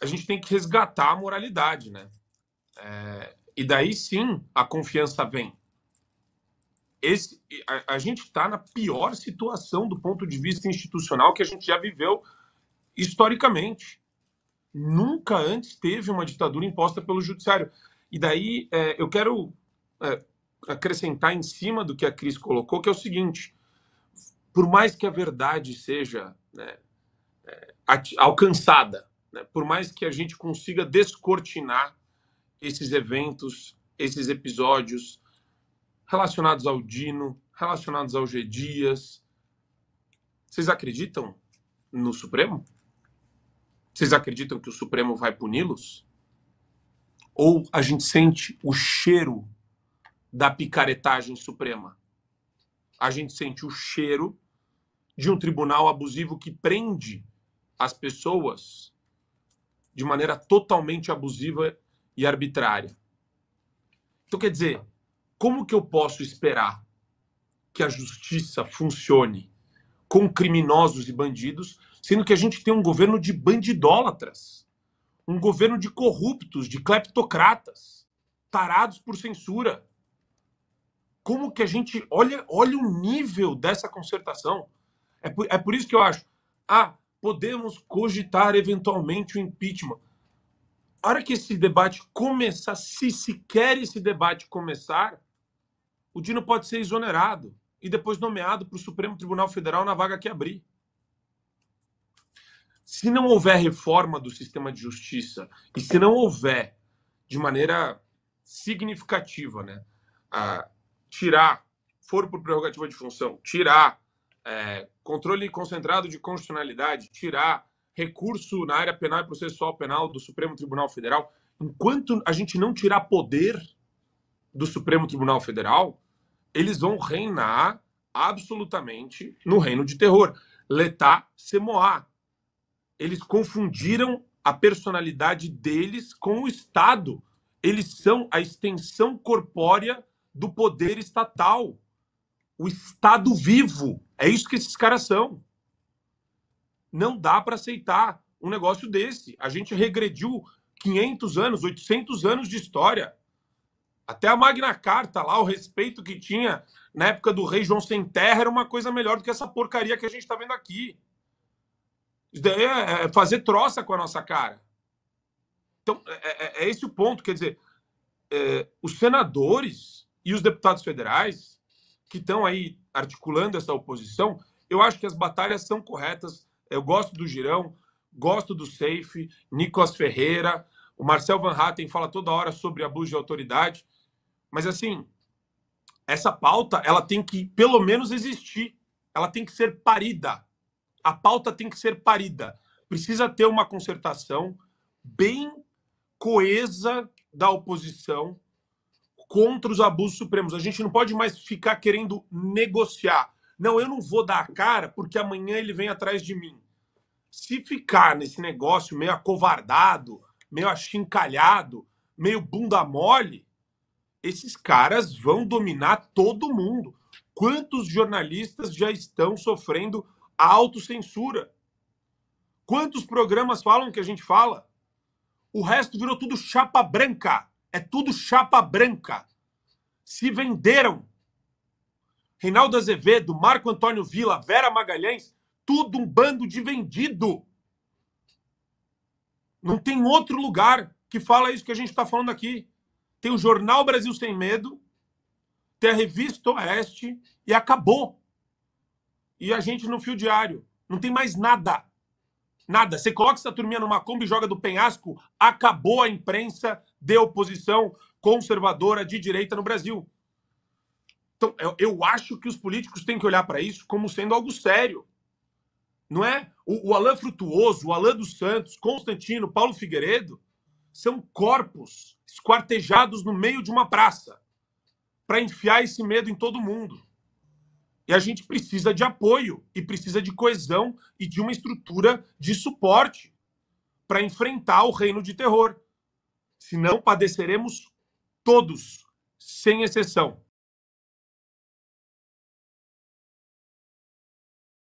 a gente tem que resgatar a moralidade, né? É, e daí sim a confiança vem. Esse, a, a gente está na pior situação do ponto de vista institucional que a gente já viveu historicamente. Nunca antes teve uma ditadura imposta pelo judiciário. E daí é, eu quero é, acrescentar em cima do que a Cris colocou, que é o seguinte: por mais que a verdade seja né, é, alcançada, né? por mais que a gente consiga descortinar esses eventos, esses episódios relacionados ao Dino, relacionados ao G. Dias. Vocês acreditam no Supremo? Vocês acreditam que o Supremo vai puni-los? Ou a gente sente o cheiro da picaretagem suprema? A gente sente o cheiro de um tribunal abusivo que prende as pessoas de maneira totalmente abusiva e arbitrária. Então, quer dizer, como que eu posso esperar que a justiça funcione com criminosos e bandidos, sendo que a gente tem um governo de bandidólatras, um governo de corruptos, de cleptocratas, tarados por censura? Como que a gente olha, olha o nível dessa concertação? É por, é por isso que eu acho, ah, podemos cogitar eventualmente o impeachment. A hora que esse debate começar, se sequer esse debate começar, o Dino pode ser exonerado e depois nomeado para o Supremo Tribunal Federal na vaga que abrir. Se não houver reforma do sistema de justiça e se não houver de maneira significativa, né, tirar, for por prerrogativa de função, tirar é, controle concentrado de constitucionalidade, tirar recurso na área penal e processual penal do Supremo Tribunal Federal. Enquanto a gente não tirar poder do Supremo Tribunal Federal, eles vão reinar absolutamente no reino de terror. Letá semoa Eles confundiram a personalidade deles com o Estado. Eles são a extensão corpórea do poder estatal. O Estado vivo. É isso que esses caras são. Não dá para aceitar um negócio desse. A gente regrediu 500 anos, 800 anos de história. Até a Magna Carta lá, o respeito que tinha na época do rei João Sem Terra era uma coisa melhor do que essa porcaria que a gente está vendo aqui. Isso daí é, é fazer troça com a nossa cara. Então, é, é, é esse o ponto. Quer dizer, é, os senadores e os deputados federais que estão aí articulando essa oposição, eu acho que as batalhas são corretas. Eu gosto do Girão, gosto do Safe, Nicolas Ferreira, o Marcel Van Hatten fala toda hora sobre abuso de autoridade. Mas assim, essa pauta, ela tem que pelo menos existir. Ela tem que ser parida. A pauta tem que ser parida. Precisa ter uma concertação bem coesa da oposição contra os abusos supremos. A gente não pode mais ficar querendo negociar. Não, eu não vou dar a cara porque amanhã ele vem atrás de mim. Se ficar nesse negócio meio acovardado, meio achincalhado, meio bunda mole, esses caras vão dominar todo mundo. Quantos jornalistas já estão sofrendo a autocensura? Quantos programas falam que a gente fala? O resto virou tudo chapa branca. É tudo chapa branca. Se venderam. Reinaldo Azevedo, Marco Antônio Vila, Vera Magalhães, tudo um bando de vendido. Não tem outro lugar que fala isso que a gente está falando aqui. Tem o jornal Brasil Sem Medo, tem a revista Oeste e acabou. E a gente no fio diário. Não tem mais nada. Nada. Você coloca essa turminha numa Kombi e joga do penhasco, acabou a imprensa, de oposição conservadora de direita no Brasil. Então, eu, eu acho que os políticos têm que olhar para isso como sendo algo sério. Não é? O, o Alain Frutuoso, o Alain dos Santos, Constantino, Paulo Figueiredo são corpos esquartejados no meio de uma praça para enfiar esse medo em todo mundo. E a gente precisa de apoio e precisa de coesão e de uma estrutura de suporte para enfrentar o reino de terror senão padeceremos todos, sem exceção.